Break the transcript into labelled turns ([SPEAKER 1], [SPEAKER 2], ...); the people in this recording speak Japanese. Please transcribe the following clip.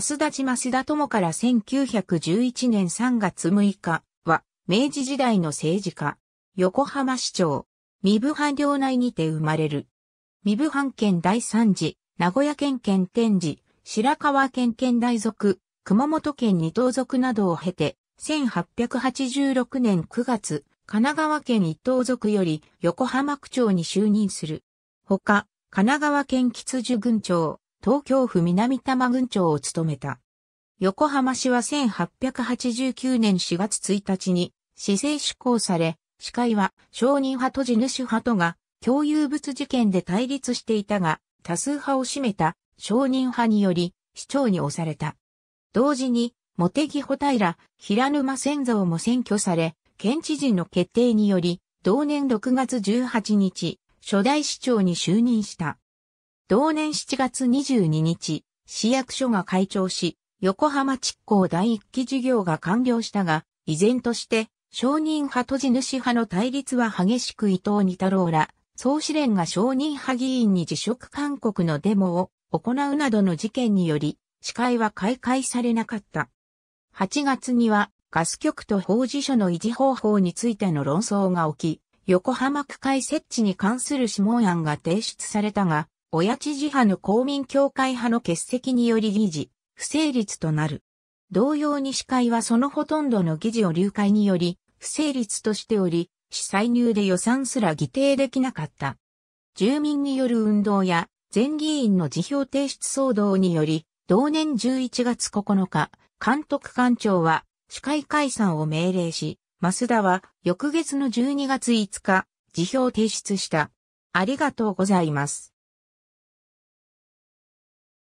[SPEAKER 1] 増田ス増田友から1911年3月6日は、明治時代の政治家、横浜市長、三部藩領内にて生まれる。三部藩県第三次、名古屋県県天寺、白川県県大族、熊本県二等族などを経て、1886年9月、神奈川県一等族より横浜区長に就任する。ほか、神奈川県吉寿郡長、東京府南多摩郡長を務めた。横浜市は1889年4月1日に市政施行され、市会は承認派と地主派とが共有物事件で対立していたが、多数派を占めた承認派により市長に押された。同時に、茂木穂平、平沼仙蔵も選挙され、県知事の決定により、同年6月18日、初代市長に就任した。同年7月22日、市役所が開庁し、横浜築港第一期事業が完了したが、依然として承認派と地主派の対立は激しく伊藤二太郎ら、総司令が承認派議員に辞職勧告のデモを行うなどの事件により、司会は開会されなかった。8月には、ガス局と法事所の維持方法についての論争が起き、横浜区会設置に関する諮問案が提出されたが、親知事派の公民協会派の欠席により議事、不成立となる。同様に司会はそのほとんどの議事を流会により、不成立としており、市歳入で予算すら議定できなかった。住民による運動や、全議員の辞表提出騒動により、同年11月9日、監督官庁は、司会解散を命令し、増田は、翌月の12月5日、辞表提出した。ありがとうござ
[SPEAKER 2] います。